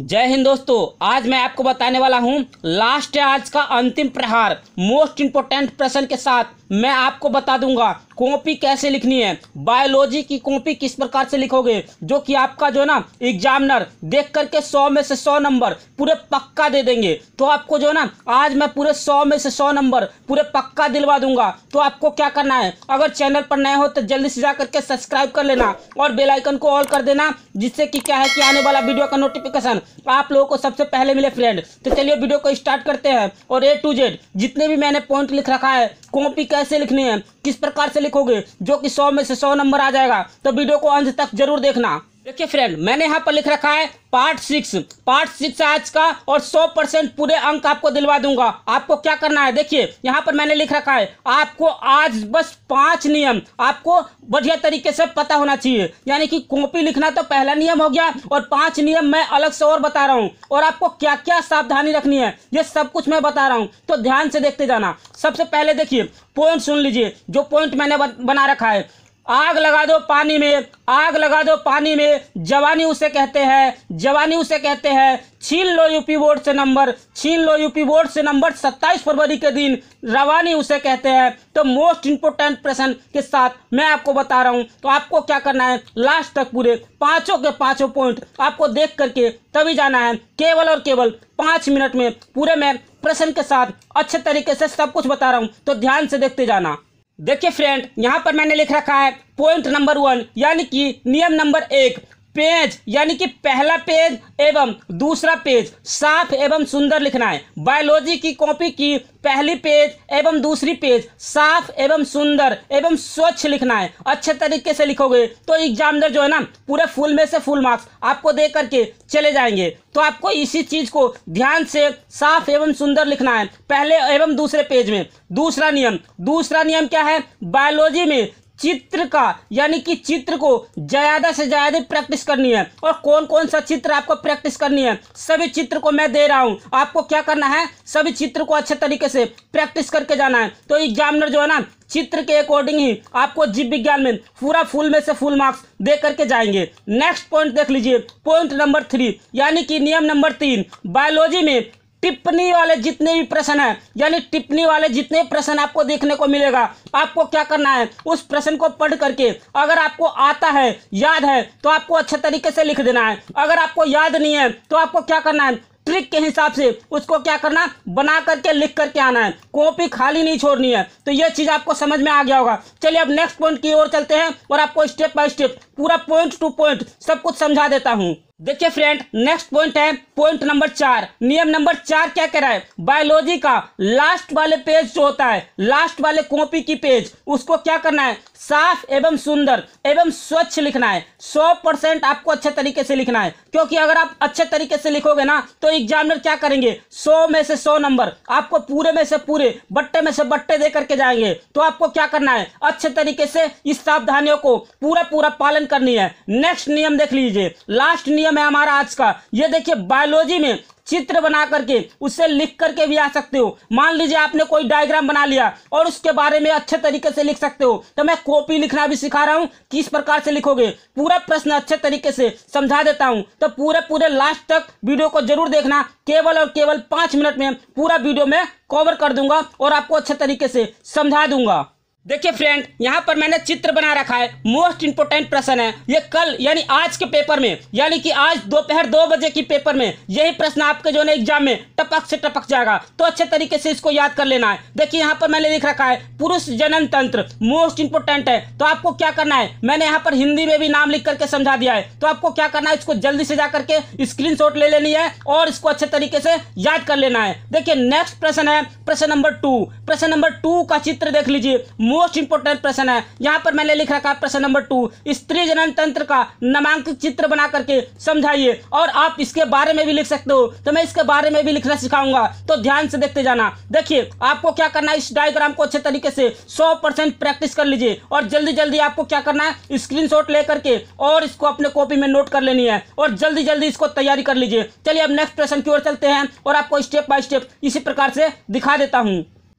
जय हिंद दोस्तों आज मैं आपको बताने वाला हूं लास्ट है आज का अंतिम प्रहार मोस्ट इंपोर्टेंट प्रश्न के साथ मैं आपको बता दूंगा कॉपी कैसे लिखनी है बायोलॉजी की कॉपी किस प्रकार से लिखोगे जो कि आपका जो है ना एग्जामिनर देख करके सौ में से सौ नंबर पूरे पक्का दे देंगे तो आपको जो है ना आज मैं पूरे सौ में से सौ नंबर पूरे पक्का दिलवा दूंगा तो आपको क्या करना है अगर चैनल पर नए हो तो जल्दी से जा करके सब्सक्राइब कर लेना और बेलाइकन को ऑल कर देना जिससे कि क्या है कि आने वाला वीडियो का नोटिफिकेशन आप लोगों को सबसे पहले मिले फ्रेंड तो चलिए वीडियो को स्टार्ट करते हैं और ए टू जेड जितने भी मैंने पॉइंट लिख रखा है कॉपी कैसे लिखनी है किस प्रकार से लिखोगे जो कि सौ में से सौ नंबर आ जाएगा तो वीडियो को अंत तक जरूर देखना देखिए फ्रेंड मैंने यहाँ पर लिख रखा है पार्ट सिक्स पार्ट सिक्स आज का और सौ परसेंट पूरे अंक आपको दिलवा दूंगा आपको क्या करना है देखिए यहाँ पर मैंने लिख रखा है आपको आज बस पांच नियम आपको बढ़िया तरीके से पता होना चाहिए यानी कि कॉपी लिखना तो पहला नियम हो गया और पांच नियम मैं अलग से और बता रहा हूँ और आपको क्या क्या सावधानी रखनी है ये सब कुछ मैं बता रहा हूँ तो ध्यान से देखते जाना सबसे पहले देखिए पॉइंट सुन लीजिए जो पॉइंट मैंने बना रखा है आग लगा दो पानी में आग लगा दो पानी में जवानी उसे कहते हैं जवानी उसे कहते हैं छीन लो यूपी बोर्ड से नंबर छीन लो यूपी बोर्ड से नंबर 27 फरवरी के दिन रवानी उसे कहते हैं तो मोस्ट इंपोर्टेंट प्रश्न के साथ मैं आपको बता रहा हूं तो आपको क्या करना है लास्ट तक पूरे पांचों के पांचों पॉइंट आपको देख करके तभी जाना है केवल और केवल पाँच मिनट में पूरे मैं प्रश्न के साथ अच्छे तरीके से सब कुछ बता रहा हूँ तो ध्यान से देखते जाना देखिए फ्रेंड यहाँ पर मैंने लिख रखा है पॉइंट नंबर वन यानी कि नियम नंबर एक पेज यानी कि पहला पेज एवं दूसरा पेज साफ एवं सुंदर लिखना है बायोलॉजी की कॉपी की पहली पेज एवं दूसरी पेज साफ एवं सुंदर एवं स्वच्छ लिखना है अच्छे तरीके से लिखोगे तो एग्जामिनर जो है ना पूरे फुल में से फुल मार्क्स आपको दे करके चले जाएंगे तो आपको इसी चीज़ को ध्यान से साफ एवं सुंदर लिखना है पहले एवं दूसरे पेज में दूसरा नियम दूसरा नियम क्या है बायोलॉजी में चित्र का यानी कि चित्र को ज़्यादा से ज़्यादा प्रैक्टिस करनी है और कौन कौन सा चित्र आपको प्रैक्टिस करनी है सभी चित्र को मैं दे रहा हूँ आपको क्या करना है सभी चित्र को अच्छे तरीके से प्रैक्टिस करके जाना है तो एग्जामिनर जो है ना चित्र के अकॉर्डिंग ही आपको जीव विज्ञान में पूरा फुल में से फुल मार्क्स दे करके जाएंगे नेक्स्ट पॉइंट देख लीजिए पॉइंट नंबर थ्री यानी कि नियम नंबर तीन बायोलॉजी में टिप्पणी वाले जितने भी प्रश्न हैं यानी टिप्पणी वाले जितने प्रश्न आपको देखने को मिलेगा आपको क्या करना है उस प्रश्न को पढ़ करके अगर आपको आता है याद है तो आपको अच्छे तरीके से लिख देना है अगर आपको याद नहीं है तो आपको क्या करना है ट्रिक के हिसाब से उसको क्या करना बना करके लिख करके आना है कॉपी खाली नहीं छोड़नी है तो यह चीज़ आपको समझ में आ गया होगा चलिए अब नेक्स्ट पॉइंट की ओर चलते हैं और आपको स्टेप बाय स्टेप पूरा पॉइंट टू पॉइंट सब कुछ समझा देता हूँ देखिए फ्रेंड नेक्स्ट पॉइंट है पॉइंट नंबर चार नियम नंबर चार क्या कह रहा है बायोलॉजी का लास्ट वाले पेज जो होता है लास्ट वाले कॉपी की पेज उसको क्या करना है साफ एवं सुंदर एवं स्वच्छ लिखना है सौ परसेंट आपको अच्छे तरीके से लिखना है क्योंकि अगर आप अच्छे तरीके से लिखोगे ना तो एग्जामिनर क्या करेंगे सौ में से सौ नंबर आपको पूरे में से पूरे बट्टे में से बट्टे दे करके जाएंगे तो आपको क्या करना है अच्छे तरीके से इस सावधानियों को पूरा पूरा पालन करनी है नेक्स्ट नियम देख लीजिए लास्ट नियम नियम है हमारा आज का ये देखिए बायोलॉजी में चित्र बना करके उससे लिख करके भी आ सकते हो मान लीजिए आपने कोई डायग्राम बना लिया और उसके बारे में अच्छे तरीके से लिख सकते हो तो मैं कॉपी लिखना भी सिखा रहा हूँ किस प्रकार से लिखोगे पूरा प्रश्न अच्छे तरीके से समझा देता हूँ तो पूरे पूरे लास्ट तक वीडियो को जरूर देखना केवल और केवल पाँच मिनट में पूरा वीडियो में कवर कर दूंगा और आपको अच्छे तरीके से समझा दूंगा देखिए फ्रेंड यहाँ पर मैंने चित्र बना रखा है मोस्ट इंपोर्टेंट प्रश्न है ये कल यानी आज के पेपर में यानी कि आज दोपहर दो, दो बजे की पेपर में यही प्रश्न आपके जो है एग्जाम में टपक से टपक जाएगा तो अच्छे तरीके से इसको याद कर लेना है देखिए यहाँ पर मैंने लिख रखा है पुरुष जनन तंत्र मोस्ट इंपोर्टेंट है तो आपको क्या करना है मैंने यहाँ पर हिंदी में भी नाम लिख करके समझा दिया है तो आपको क्या करना है इसको जल्दी से जा करके स्क्रीन ले लेनी है और इसको अच्छे तरीके से याद कर लेना है देखिये नेक्स्ट प्रश्न है प्रश्न नंबर टू प्रश्न नंबर टू का चित्र देख लीजिए मोस्ट इंपोर्टेंट प्रश्न है यहाँ पर मैंने लिख रखा प्रश्न नंबर टू स्त्री जनन तंत्र का नामांकित चित्र बना करके समझाइए और आप इसके बारे में भी लिख सकते हो तो मैं इसके बारे में भी लिखना सिखाऊंगा तो ध्यान से देखते जाना देखिए आपको क्या करना है इस डायग्राम को अच्छे तरीके से सौ प्रैक्टिस कर लीजिए और जल्दी जल्दी आपको क्या करना है स्क्रीन ले करके और इसको अपने कॉपी में नोट कर लेनी है और जल्दी जल्दी इसको तैयारी कर लीजिए चलिए अब नेक्स्ट प्रश्न की ओर चलते हैं और आपको स्टेप बाय स्टेप इसी प्रकार से दिखा देता हूँ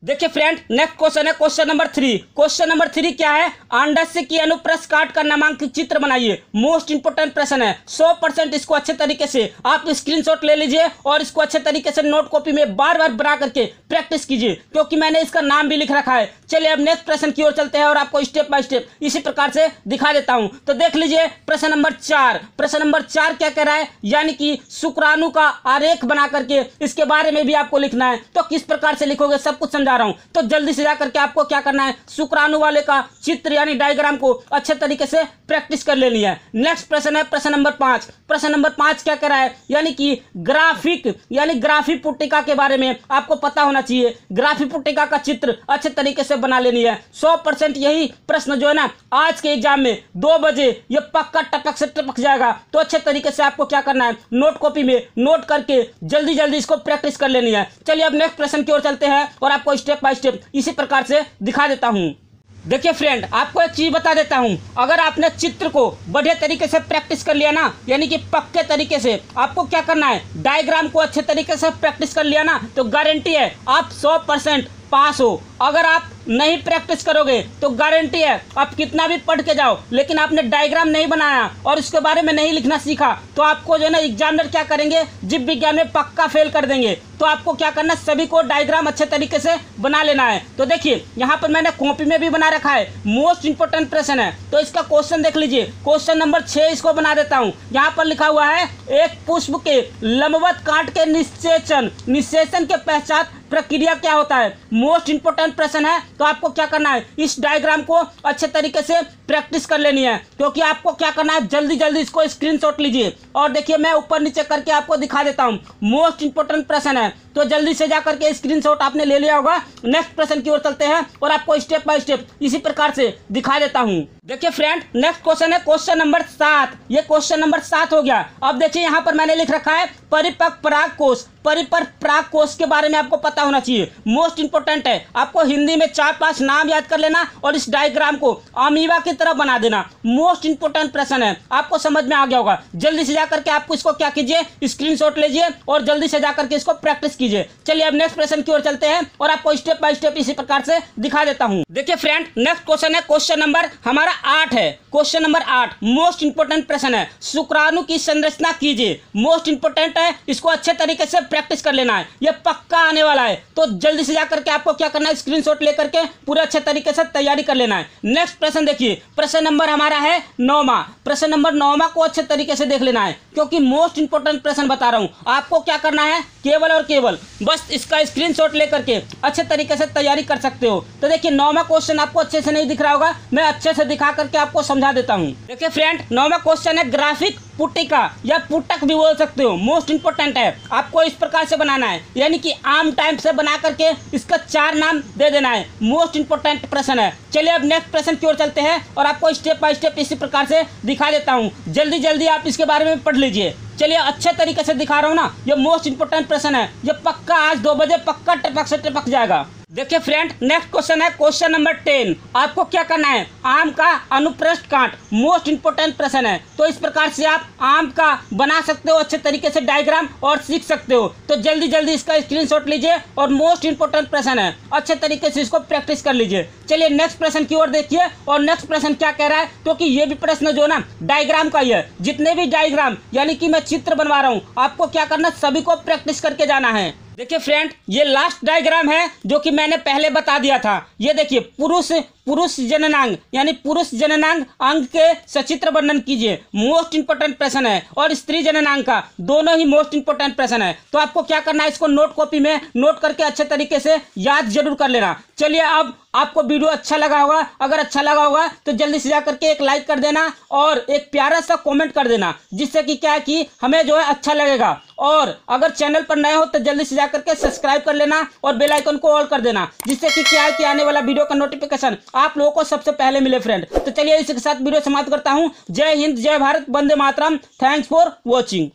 देखिए फ्रेंड नेक्स्ट क्वेश्चन है question number three question number three क्या है अंडस्य की अनुप्रस काट का नामांकित चित्र बनाइए मोस्ट इंपोर्टेंट प्रश्न है सौ परसेंट इसको अच्छे तरीके से आप स्क्रीनशॉट ले लीजिए और इसको अच्छे तरीके से नोट कॉपी में बार बार बना करके प्रैक्टिस कीजिए क्योंकि मैंने इसका नाम भी लिख रखा है चलिए अब नेक्स्ट प्रश्न की ओर चलते हैं और आपको स्टेप बाय स्टेप इसी प्रकार से दिखा देता हूं तो देख लीजिए प्रश्न नंबर चार प्रश्न नंबर चार क्या कह रहा है यानी कि शुक्राणु का आरेख बना करके इसके बारे में भी आपको लिखना है तो किस प्रकार से लिखोगे सब कुछ समझा बता रहा हूँ तो जल्दी से जाकर के आपको क्या करना है शुक्राणु वाले का चित्र यानी डायग्राम को अच्छे तरीके से प्रैक्टिस कर लेनी है नेक्स्ट प्रश्न है प्रश्न नंबर पाँच प्रश्न नंबर पाँच क्या करा है यानी कि ग्राफिक यानी ग्राफी पुटिका के बारे में आपको पता होना चाहिए ग्राफी पुटिका का चित्र अच्छे तरीके से बना लेनी है सौ परसेंट यही प्रश्न जो है ना आज के एग्जाम में दो बजे ये पक्का टपक से टपक जाएगा तो अच्छे तरीके से आपको क्या करना है नोट कॉपी में नोट करके जल्दी जल्दी इसको प्रैक्टिस कर लेनी है चलिए अब नेक्स्ट प्रश्न की ओर चलते हैं और आपको स्टेप बाय स्टेप इसी प्रकार से दिखा देता हूँ देखिए फ्रेंड आपको एक चीज़ बता देता हूँ अगर आपने चित्र को बढ़िया तरीके से प्रैक्टिस कर लिया ना यानी कि पक्के तरीके से आपको क्या करना है डायग्राम को अच्छे तरीके से प्रैक्टिस कर लिया ना तो गारंटी है आप 100 परसेंट पास हो अगर आप नहीं प्रैक्टिस करोगे तो गारंटी है आप कितना भी पढ़ के जाओ लेकिन आपने डायग्राम नहीं बनाया और इसके बारे में नहीं लिखना सीखा तो आपको जो है ना एग्जामिनर क्या करेंगे जीव विज्ञान में पक्का फेल कर देंगे तो आपको क्या करना सभी को डायग्राम अच्छे तरीके से बना लेना है तो देखिए यहाँ पर मैंने कॉपी में भी बना रखा है मोस्ट इंपोर्टेंट प्रश्न है तो इसका क्वेश्चन देख लीजिए क्वेश्चन नंबर छः इसको बना देता हूँ यहाँ पर लिखा हुआ है एक पुष्प के लंबवत काट के निश्चेचन निश्चेचन के पश्चात प्रक्रिया क्या होता है मोस्ट इंपोर्टेंट प्रश्न है तो आपको क्या करना है इस डायग्राम को अच्छे तरीके से प्रैक्टिस कर लेनी है क्योंकि आपको क्या करना है जल्दी जल्दी इसको स्क्रीनशॉट लीजिए और देखिए मैं ऊपर नीचे करके आपको दिखा देता हूँ मोस्ट इंपोर्टेंट प्रश्न है तो जल्दी से जा करके स्क्रीन आपने ले लिया होगा नेक्स्ट प्रश्न की ओर चलते हैं और आपको स्टेप बाय स्टेप इसी प्रकार से दिखा देता हूँ देखिए फ्रेंड नेक्स्ट क्वेश्चन है क्वेश्चन नंबर सात ये क्वेश्चन नंबर सात हो गया अब देखिए यहाँ पर मैंने लिख रखा है परिपक्व पराग कोष परिपक्व पराग कोष के बारे में आपको पता होना चाहिए मोस्ट इंपोर्टेंट है आपको हिंदी में चार पांच नाम याद कर लेना और इस डायग्राम को अमीवा की तरह बना देना मोस्ट इंपोर्टेंट प्रश्न है आपको समझ में आ गया होगा जल्दी से जा करके आपको इसको क्या कीजिए स्क्रीनशॉट लीजिए और जल्दी से जाकर के इसको प्रैक्टिस कीजिए चलिए अब नेक्स्ट क्वेश्चन की ओर चलते हैं और आपको स्टेप बाय स्टेप इसी प्रकार से दिखा देता हूँ देखिए फ्रेंड नेक्स्ट क्वेश्चन है क्वेश्चन नंबर हमारा आठ है क्वेश्चन नंबर आठ मोस्ट इंपोर्टेंट प्रश्न है शुक्राणु की संरचना कीजिए मोस्ट इंपोर्टेंट है इसको अच्छे तरीके से प्रैक्टिस कर लेना है यह पक्का आने वाला है तो जल्दी से जाकर के आपको क्या करना है स्क्रीनशॉट लेकर के पूरे अच्छे तरीके से तैयारी कर लेना है नेक्स्ट प्रश्न देखिए प्रश्न नंबर हमारा है नौमा प्रश्न नंबर नौमा को अच्छे तरीके से देख लेना है क्योंकि मोस्ट इंपॉर्टेंट प्रश्न बता रहा हूँ आपको क्या करना है केवल और केवल बस इसका स्क्रीनशॉट लेकर के अच्छे तरीके से तैयारी कर सकते हो तो देखिए नौवा क्वेश्चन आपको अच्छे से नहीं दिख रहा होगा मैं अच्छे से दिखा करके आपको समझा देता हूँ देखिए फ्रेंड नौवा क्वेश्चन है ग्राफिक पुटिका या पुटक भी बोल सकते हो मोस्ट इम्पोर्टेंट है आपको इस प्रकार से बनाना है यानी कि आम टाइम से बना करके इसका चार नाम दे देना है मोस्ट इम्पोर्टेंट प्रश्न है चलिए अब नेक्स्ट प्रश्न की ओर चलते हैं और आपको स्टेप बाय स्टेप इसी प्रकार से दिखा देता हूँ जल्दी जल्दी आप इसके बारे में पढ़ लीजिए चलिए अच्छे तरीके से दिखा रहा हूँ ना ये मोस्ट इम्पोर्टेंट प्रश्न है ये पक्का आज दो बजे पक्का टपक से टपक जाएगा देखिए फ्रेंड नेक्स्ट क्वेश्चन है क्वेश्चन नंबर टेन आपको क्या करना है आम का अनुप्रस्थ कांट मोस्ट इंपोर्टेंट प्रश्न है तो इस प्रकार से आप आम का बना सकते हो अच्छे तरीके से डायग्राम और सीख सकते हो तो जल्दी जल्दी इसका स्क्रीनशॉट लीजिए और मोस्ट इंपोर्टेंट प्रश्न है अच्छे तरीके से इसको प्रैक्टिस कर लीजिए चलिए नेक्स्ट प्रश्न की ओर देखिए और नेक्स्ट प्रश्न क्या कह रहा है क्योंकि तो ये भी प्रश्न जो ना डायग्राम का ही है जितने भी डायग्राम यानी कि मैं चित्र बनवा रहा हूँ आपको क्या करना सभी को प्रैक्टिस करके जाना है देखिए फ्रेंड ये लास्ट डायग्राम है जो कि मैंने पहले बता दिया था ये देखिए पुरुष पुरुष जननांग यानी पुरुष जननांग अंग के सचित्र वर्णन कीजिए मोस्ट इंपोर्टेंट प्रश्न है और स्त्री जननांग का दोनों ही मोस्ट इंपोर्टेंट प्रश्न है तो आपको क्या करना है इसको नोट कॉपी में नोट करके अच्छे तरीके से याद जरूर कर लेना चलिए अब आपको वीडियो अच्छा लगा होगा अगर अच्छा लगा होगा तो जल्दी से जा करके एक लाइक कर देना और एक प्यारा सा कमेंट कर देना जिससे कि क्या है कि हमें जो है अच्छा लगेगा और अगर चैनल पर नए हो तो जल्दी से जा करके सब्सक्राइब कर लेना और बेल आइकन को ऑल कर देना जिससे कि क्या है कि आने वाला वीडियो का नोटिफिकेशन आप लोगों को सबसे पहले मिले फ्रेंड तो चलिए इसी के साथ वीडियो समाप्त करता हूँ जय हिंद जय भारत वंदे मातरम थैंक्स फॉर वॉचिंग